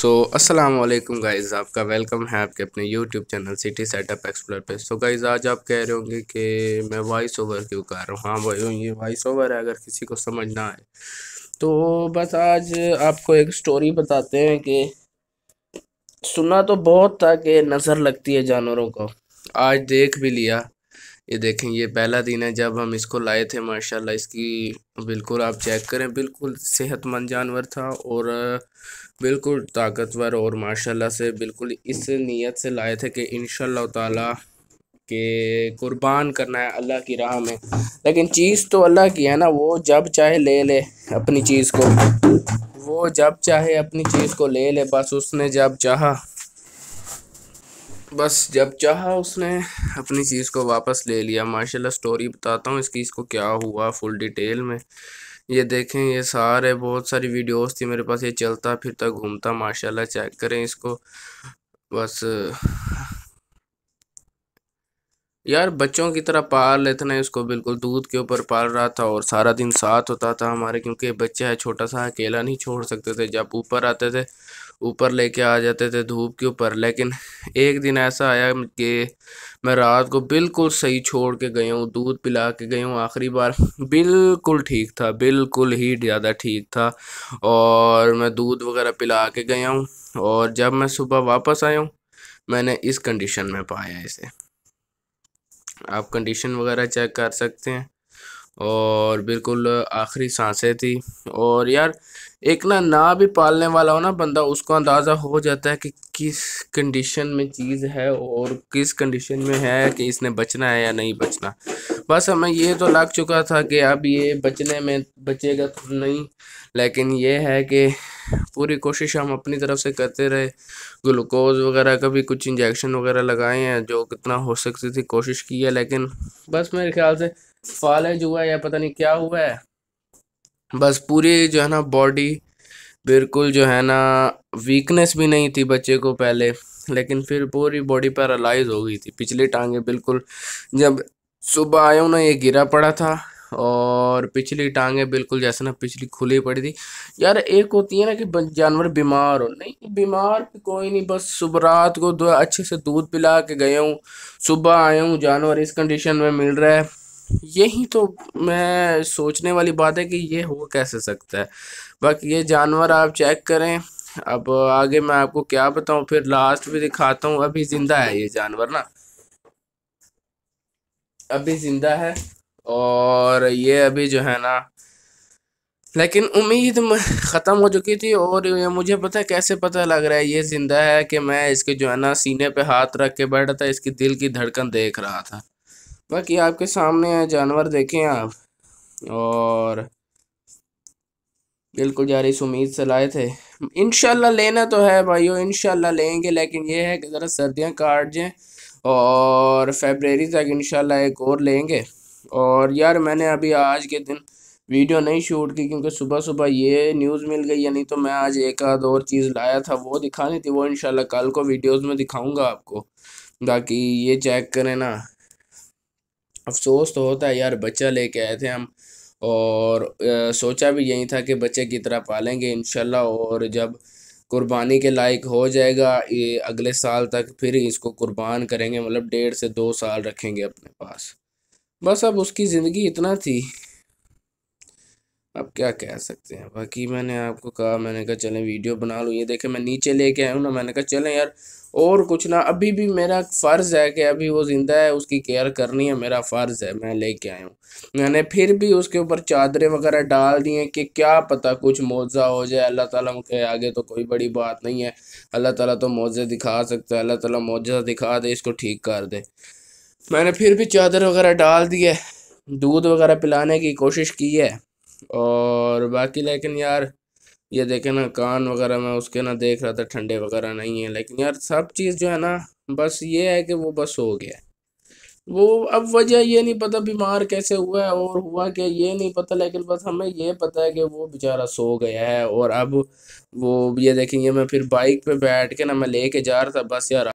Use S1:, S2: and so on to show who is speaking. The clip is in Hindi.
S1: सो अस्सलाम वालेकुम गाइस आपका वेलकम है आपके अपने YouTube channel city setup explore पे सो so गाइस आज आप कह रहे होंगे कि मैं वॉइस ओवर क्यों कर रहा हूँ हाँ भाई ये वॉइस ओवर है अगर किसी को समझ ना आए तो बस आज आपको एक स्टोरी बताते हैं कि सुना तो बहुत था कि नज़र लगती है जानवरों को आज देख भी लिया ये देखें ये पहला दिन है जब हम इसको लाए थे माशाल्लाह इसकी बिल्कुल आप चेक करें बिल्कुल सेहतमंद जानवर था और बिल्कुल ताकतवर और माशाल्लाह से बिल्कुल इस नीयत से लाए थे कि इन ताला के कुर्बान करना है अल्लाह की राह में लेकिन चीज़ तो अल्लाह की है ना वो जब चाहे ले ले अपनी चीज़ को वो जब चाहे अपनी चीज़ को ले ले बस उसने जब चाहा बस जब चाहा उसने अपनी चीज़ को वापस ले लिया माशाल्लाह स्टोरी बताता हूँ इसकी इसको क्या हुआ फुल डिटेल में ये देखें ये सारे बहुत सारी वीडियोस थी मेरे पास ये चलता फिरता घूमता माशाल्लाह चेक करें इसको बस यार बच्चों की तरह पाल लेते ना इसको बिल्कुल दूध के ऊपर पाल रहा था और सारा दिन साथ होता था हमारे क्योंकि बच्चा है छोटा सा अकेला नहीं छोड़ सकते थे जब ऊपर आते थे ऊपर लेके आ जाते थे धूप के ऊपर लेकिन एक दिन ऐसा आया कि मैं रात को बिल्कुल सही छोड़ के गई हूँ दूध पिला के गई हूँ आखिरी बार बिल्कुल ठीक था बिल्कुल ही ज़्यादा ठीक था और मैं दूध वगैरह पिला के गया हूँ और जब मैं सुबह वापस आया हूँ मैंने इस कंडीशन में पाया इसे आप कंडीशन वगैरह चेक कर सकते हैं और बिल्कुल आखिरी सांसें थी और यार एक ना ना भी पालने वाला हो ना बंदा उसको अंदाज़ा हो जाता है कि किस कंडीशन में चीज़ है और किस कंडीशन में है कि इसने बचना है या नहीं बचना बस हमें ये तो लग चुका था कि अब ये बचने में बचेगा तो नहीं लेकिन ये है कि पूरी कोशिश हम अपनी तरफ से करते रहे ग्लूकोज वगैरह का भी कुछ इंजेक्शन वगैरह लगाए हैं जो कितना हो सकती थी कोशिश की है लेकिन बस मेरे ख्याल से फॉलेज हुआ है या पता नहीं क्या हुआ है बस पूरी जो है ना बॉडी बिल्कुल जो है ना वीकनेस भी नहीं थी बच्चे को पहले लेकिन फिर पूरी बॉडी पैरालाइज हो गई थी पिछली टांगे बिल्कुल जब सुबह आया ना ये गिरा पड़ा था और पिछली टांगे बिल्कुल जैसे ना पिछली खुली पड़ी थी यार एक होती है ना कि जानवर बीमार हो नहीं बीमार कोई नहीं बस सुबह रात को दो अच्छे से दूध पिला के गए हूँ सुबह आया हूँ जानवर इस कंडीशन में मिल रहा है यही तो मैं सोचने वाली बात है कि ये हो कैसे सकता है बाकी ये जानवर आप चेक करें अब आगे मैं आपको क्या बताऊँ फिर लास्ट भी दिखाता हूँ अभी ज़िंदा है ये जानवर ना अभी ज़िंदा है और ये अभी जो है ना लेकिन उम्मीद ख़त्म हो चुकी थी और मुझे पता कैसे पता लग रहा है ये ज़िंदा है कि मैं इसके जो है ना सीने पे हाथ रख के बैठा था इसकी दिल की धड़कन देख रहा था बाकी आपके सामने जानवर देखें आप और बिल्कुल यार इस उम्मीद से लाए थे इन लेना तो है भाइयों इन लेंगे लेकिन ये है कि ज़रा सर्दियाँ काट जाएँ और फेबररी तक इन एक और लेंगे और यार मैंने अभी आज के दिन वीडियो नहीं शूट की क्योंकि सुबह सुबह ये न्यूज़ मिल गई या नहीं तो मैं आज एक आध और चीज़ लाया था वो दिखानी थी वो इनशाला कल को वीडियोस में दिखाऊंगा आपको ताकि ये चेक करें ना अफसोस तो होता है यार बच्चा लेके आए थे हम और आ, सोचा भी यही था कि बच्चे की तरह पालेंगे इन और जब कुर्बानी के लायक हो जाएगा ये अगले साल तक फिर इसको कुर्बान करेंगे मतलब डेढ़ से दो साल रखेंगे अपने पास बस अब उसकी ज़िंदगी इतना थी अब क्या कह सकते हैं बाकी मैंने आपको कहा मैंने कहा चलें वीडियो बना लूँ ये देखें मैं नीचे लेके आया हूँ ना मैंने कहा चलें यार और कुछ ना अभी भी मेरा फ़र्ज़ है कि अभी वो ज़िंदा है उसकी केयर करनी है मेरा फ़र्ज़ है मैं लेके आया हूँ मैंने फिर भी उसके ऊपर चादरें वगैरह डाल दी हैं कि क्या पता कुछ मुआवजा हो जाए अल्लाह ताला के आगे तो कोई बड़ी बात नहीं है अल्लाह ताला तो मुआवजे दिखा सकता है अल्लाह ताला मुआवजा दिखा दे इसको ठीक कर दे मैंने फिर भी चादर वगैरह डाल दी है दूध वगैरह पिलाने की कोशिश की है और बाकी लेकिन यार ये देखे ना कान वगैरह मैं उसके ना देख रहा था ठंडे वगैरह नहीं है लेकिन यार सब चीज़ जो है ना बस ये है कि वो बस हो गया वो अब वजह ये नहीं पता बीमार कैसे हुआ है और हुआ क्या ये नहीं पता लेकिन बस हमें ये पता है कि वो बेचारा सो गया है और अब वो ये देखेंगे मैं फिर बाइक पे बैठ के ना मैं लेके जा रहा था बस यार